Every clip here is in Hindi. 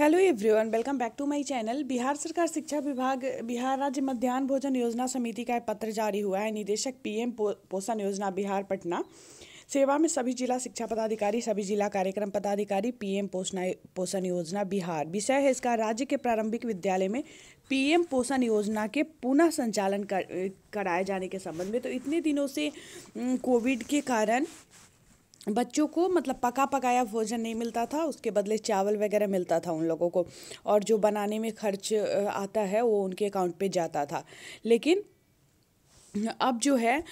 hello everyone welcome back to my channel Bihar सरकार शिक्षा विभाग बिहार राज्य मध्यान्ह भोजन योजना समिति का पत्र जारी हुआ है निदेशक पीएम पोषण योजना बिहार पटना सेवा में सभी जिला शिक्षा पदाधिकारी सभी जिला कार्यक्रम पदाधिकारी पीएम पोषण पोषण योजना बिहार विषय है इसका राज्य के प्रारंभिक विद्यालय में पीएम पोषण योजना के पुनः संचालन कर, कराए जाने के संबंध में तो इतने दिनों से कोविड के कारण बच्चों को मतलब पका पकाया भोजन नहीं मिलता था उसके बदले चावल वगैरह मिलता था उन लोगों को और जो बनाने में खर्च आता है वो उनके अकाउंट पे जाता था लेकिन अब जो है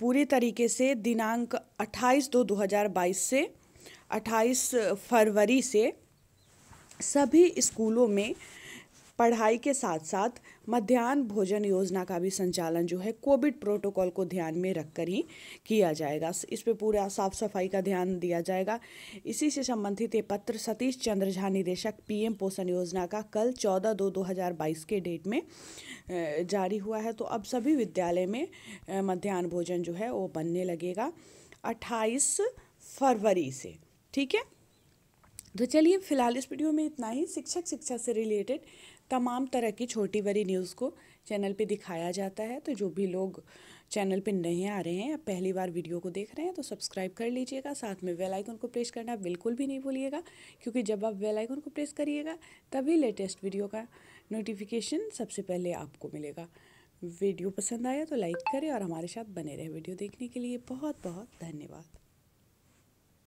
पूरे तरीके से दिनांक 28 दो 2022 से 28 फरवरी से सभी स्कूलों में पढ़ाई के साथ साथ मध्यान्ह भोजन योजना का भी संचालन जो है कोविड प्रोटोकॉल को ध्यान में रखकर ही किया जाएगा इस पर पूरा साफ सफाई का ध्यान दिया जाएगा इसी से संबंधित ये पत्र सतीश चंद्र झा निदेशक पीएम पोषण योजना का कल चौदह दो दो हज़ार बाईस के डेट में जारी हुआ है तो अब सभी विद्यालय में मध्यान्ह भोजन जो है वो बनने लगेगा अट्ठाईस फरवरी से ठीक है तो चलिए फिलहाल इस वीडियो में इतना ही शिक्षक शिक्षा से रिलेटेड तमाम तरह की छोटी बड़ी न्यूज़ को चैनल पे दिखाया जाता है तो जो भी लोग चैनल पे नहीं आ रहे हैं या पहली बार वीडियो को देख रहे हैं तो सब्सक्राइब कर लीजिएगा साथ में बेल आइकन को प्रेस करना बिल्कुल भी नहीं भूलिएगा क्योंकि जब आप बेल आइकन को प्रेस करिएगा तभी लेटेस्ट वीडियो का नोटिफिकेशन सबसे पहले आपको मिलेगा वीडियो पसंद आया तो लाइक करें और हमारे साथ बने रहे वीडियो देखने के लिए बहुत बहुत धन्यवाद